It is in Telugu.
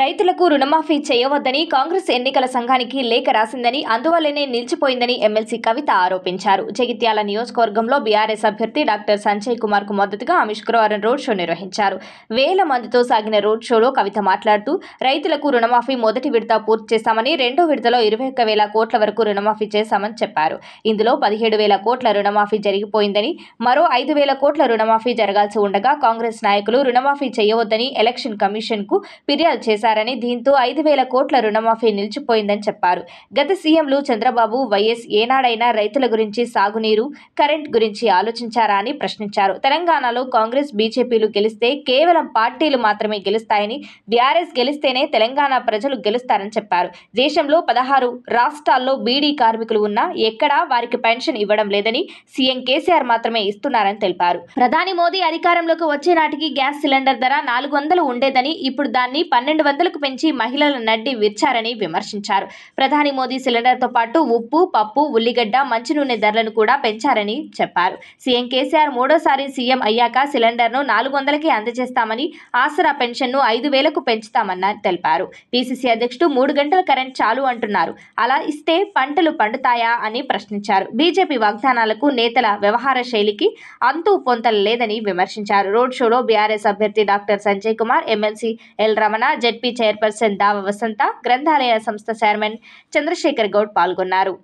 రైతులకు రుణమాఫీ చేయవద్దని కాంగ్రెస్ ఎన్నికల సంఘానికి లేఖ రాసిందని అందువల్లనే నిలిచిపోయిందని ఎమ్మెల్సీ కవిత ఆరోపించారు జగిత్యాల నియోజకవర్గంలో బీఆర్ఎస్ అభ్యర్థి డాక్టర్ సంజయ్ కుమార్ కు మద్దతుగా ఆమె శుక్రవారం రోడ్ షో నిర్వహించారు వేల మందితో సాగిన రోడ్ షోలో కవిత మాట్లాడుతూ రైతులకు రుణమాఫీ మొదటి విడత పూర్తి చేశామని రెండో విడతలో ఇరవై ఒక్క వేల కోట్ల వరకు రుణమాఫీ చేశామని చెప్పారు ఇందులో పదిహేడు వేల కోట్ల రుణమాఫీ జరిగిపోయిందని మరో ఐదు వేల కోట్ల రుణమాఫీ జరగాల్సి ఉండగా కాంగ్రెస్ నాయకులు రుణమాఫీ చేయవద్దని ఎలక్షన్ కమిషన్ కు ఫిర్యాదు చేశారు చేశారని దీంతో ఐదు వేల కోట్ల రుణమాఫీ నిలిచిపోయిందని చెప్పారు గత సీఎంలు చంద్రబాబు వైఎస్ ఏనాడైనా రైతుల గురించి సాగునీరు కరెంట్ గురించి ఆలోచించారా అని ప్రశ్నించారు తెలంగాణలో కాంగ్రెస్ బీజేపీలు గెలిస్తే కేవలం పార్టీలు మాత్రమే గెలుస్తాయని బీఆర్ఎస్ గెలిస్తేనే తెలంగాణ ప్రజలు గెలుస్తారని చెప్పారు దేశంలో పదహారు రాష్ట్రాల్లో బీడీ కార్మికులు ఉన్నా ఎక్కడా వారికి పెన్షన్ ఇవ్వడం లేదని సీఎం కేసీఆర్ మాత్రమే ఇస్తున్నారని తెలిపారు ప్రధాని మోదీ అధికారంలోకి వచ్చే నాటికి గ్యాస్ సిలిండర్ ధర నాలుగు వందలు ఉండేదని ఇప్పుడు దాన్ని పన్నెండు వందలకు పెంచి మహిళల నడ్డి విర్చారని విమర్శించారు ప్రధాని మోదీ సిలిండర్తో పాటు ఉప్పు పప్పు ఉల్లిగడ్డ మంచి నూనె ధరలను కూడా పెంచారని చెప్పారు సీఎం కేసీఆర్ మూడోసారి సీఎం అయ్యాక సిలిండర్ను నాలుగు వందలకే అందజేస్తామని ఆసరా పెన్షన్ను ఐదు వేలకు పెంచుతామని తెలిపారు పీసీసీ అధ్యక్షుడు మూడు గంటల కరెంట్ చాలు అంటున్నారు అలా ఇస్తే పంటలు పండుతాయా అని ప్రశ్నించారు బీజేపీ వాగ్దానాలకు నేతల వ్యవహార శైలికి అంతూ పొంతలు లేదని విమర్శించారు రోడ్ షోలో బీఆర్ఎస్ అభ్యర్థి doctor Sanjay Kumar MLC L Ramana Z BJP chairperson Dava Vasantha గ్రంథాలయ సంస్థ చైర్మన్ చంద్రశేఖర్ గౌడ్ పాల్గొన్నారు